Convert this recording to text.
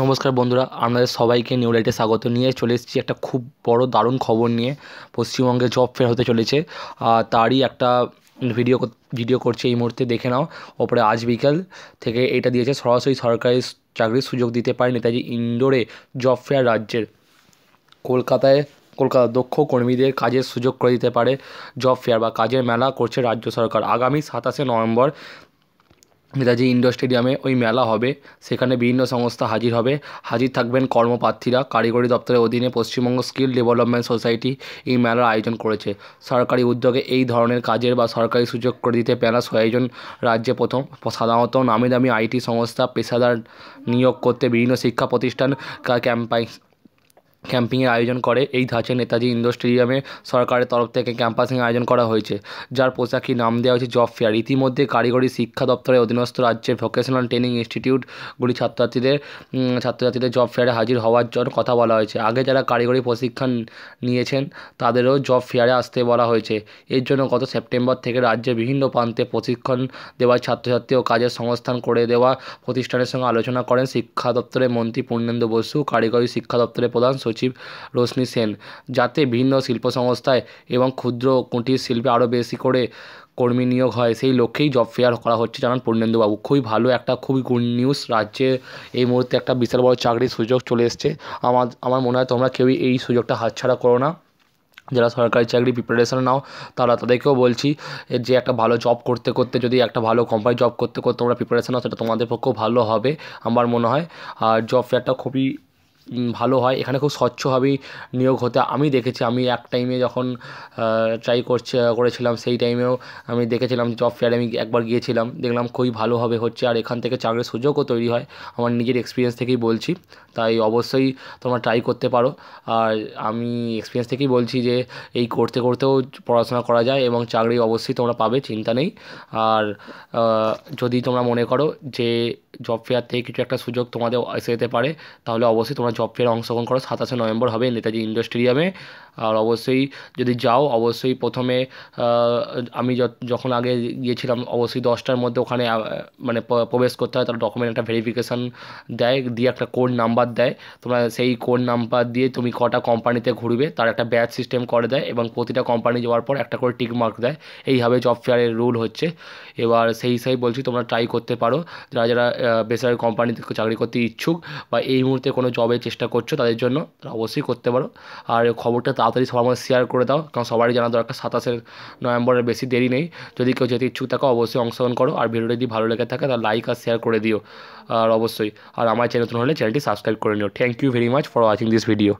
নমস্কার বন্ধুরা আপনাদের সবাইকে নিউ লাইটে স্বাগত নিয়ে চলে এসেছি একটা খুব বড় দারুণ খবর নিয়ে পশ্চিমবঙ্গে জব ফেয়ার হতে চলেছে তারই একটা ভিডিও ভিডিও করছে এই মুহূর্তে দেখে নাও ওপরে আজ বিকাল থেকে এটা দিয়েছে সরাসরি সরকারি চাকরির সুযোগ দিতে পারে নেতাজি ইন্ডোরে জব ফেয়ার রাজ্যের কলকাতায় কলকাতা দক্ষ কর্মীদের কাজের সুযোগ করে দিতে পারে জব ফেয়ার বা কাজের মেলা করছে রাজ্য সরকার আগামী সাতাশে নভেম্বর নেতাজি ইন্ডোর স্টেডিয়ামে ওই মেলা হবে সেখানে বিভিন্ন সংস্থা হাজির হবে হাজির থাকবেন কর্মপ্রার্থীরা কারিগরি দপ্তরের অধীনে পশ্চিমবঙ্গ স্কিল ডেভেলপমেন্ট সোসাইটি এই মেলার আয়োজন করেছে সরকারি উদ্যোগে এই ধরনের কাজের বা সরকারি সুযোগ করে দিতে প্যালাস আয়োজন রাজ্যে প্রথম সাধারণত নামি দামি আইটি সংস্থা পেশাদার নিয়োগ করতে বিভিন্ন শিক্ষা প্রতিষ্ঠান ক্যাম্পাই ক্যাম্পিংয়ের আয়োজন করে এই ধাঁচে নেতাজি ইন্ডোর স্টেডিয়ামে সরকারের তরফ থেকে ক্যাম্পাসিং আয়োজন করা হয়েছে যার পোশাকি নাম দেওয়া হয়েছে জব ফেয়ার ইতিমধ্যে কারিগরি শিক্ষা দপ্তরের অধীনস্থ রাজ্যের ভোকেশনাল ট্রেনিং ইনস্টিটিউটগুলি ছাত্রছাত্রীদের ছাত্রছাত্রীদের জব ফেয়ারে হাজির হওয়ার জন্য কথা বলা হয়েছে আগে যারা কারিগরি প্রশিক্ষণ নিয়েছেন তাদেরও জব ফেয়ারে আসতে বলা হয়েছে এর জন্য গত সেপ্টেম্বর থেকে রাজ্যের বিভিন্ন প্রান্তে প্রশিক্ষণ দেওয়া ছাত্রছাত্রী ও কাজের সংস্থান করে দেওয়া প্রতিষ্ঠানের সঙ্গে আলোচনা করেন শিক্ষা দপ্তরের মন্ত্রী পূর্ণেন্দু বসু কারিগরি শিক্ষা দপ্তরের প্রধান সচিব রশ্মি সেন যাতে বিভিন্ন শিল্প সংস্থায় এবং ক্ষুদ্র কুটির শিল্পে আরও বেশি করে কর্মী নিয়োগ হয় সেই লক্ষ্যেই জব ফেয়ার করা হচ্ছে জানান পূর্ণেন্দুবাবু খুবই ভালো একটা খুবই গুড নিউজ রাজ্যে এই মুহূর্তে একটা বিশাল বড় চাকরির সুযোগ চলে এসছে আমার আমার মনে হয় তোমরা কেউই এই সুযোগটা হাতছাড়া করো না যারা সরকারি চাকরি প্রিপারেশান নাও তারা তাদেরকেও বলছি যে একটা ভালো জব করতে করতে যদি একটা ভালো কোম্পানি জব করতে করতে তোমরা প্রিপারেশান নাও সেটা তোমাদের পক্ষেও ভালো হবে আমার মনে হয় আর জব ফেয়ারটা খুবই ভালো হয় এখানে খুব স্বচ্ছভাবেই নিয়োগ হতে আমি দেখেছি আমি এক টাইমে যখন ট্রাই করছে করেছিলাম সেই টাইমেও আমি দেখেছিলাম জব ফেয়ারে আমি একবার গিয়েছিলাম দেখলাম খুবই ভালোভাবে হচ্ছে আর এখান থেকে চাকরির সুযোগও তৈরি হয় আমার নিজের এক্সপিরিয়েন্স থেকেই বলছি তাই অবশ্যই তোমরা ট্রাই করতে পারো আর আমি এক্সপিরিয়েন্স থেকেই বলছি যে এই করতে করতেও পড়াশোনা করা যায় এবং চাকরি অবশ্যই তোমরা পাবে চিন্তা নেই আর যদি তোমরা মনে করো যে জব ফেয়ার থেকে কিছু একটা সুযোগ তোমাদের এসে যেতে পারে তাহলে অবশ্যই তোমরা জব ফেয়ারে অংশগ্রহণ করো সাতাশে নভেম্বর হবে নেতাজি ইন্ডাস্ট্রিয়ামে আর অবশ্যই যদি যাও অবশ্যই প্রথমে আমি যখন আগে গিয়েছিলাম অবশ্যই দশটার মধ্যে ওখানে মানে প্রবেশ করতে হয় তারা ডকুমেন্ট একটা ভেরিফিকেশান দেয় দিয়ে একটা কোড নাম্বার দেয় তোমরা সেই কোড নাম্বার দিয়ে তুমি কটা কোম্পানিতে ঘুরবে তার একটা ব্যাচ সিস্টেম করে দেয় এবং প্রতিটা কোম্পানি যাওয়ার পর একটা করে টিক মার্ক দেয় এইভাবে জব ফেয়ারের রুল হচ্ছে এবার সেই হিসাবে বলছি তোমরা ট্রাই করতে পারো যারা যারা বেসরকারি কোম্পানিতে চাকরি করতে ইচ্ছুক বা এই মুহূর্তে কোনো জবে চেষ্টা করছো তাদের জন্য অবশ্যই করতে পারো আর খবরটা তাড়াতাড়ি সবার মধ্যে শেয়ার করে দাও কারণ সবারই জানা দরকার সাতাশের নভেম্বরের বেশি দেরি নেই যদি কেউ যেতে ইচ্ছুক থাকো অবশ্যই অংশগ্রহণ করো আর ভিডিও যদি ভালো লেগে থাকে তাহলে লাইক আর শেয়ার করে দিও আর অবশ্যই আর আমার চ্যানেল নতুন হলে চ্যানেলটি সাবস্ক্রাইব করে নিও thank you very much for watching this video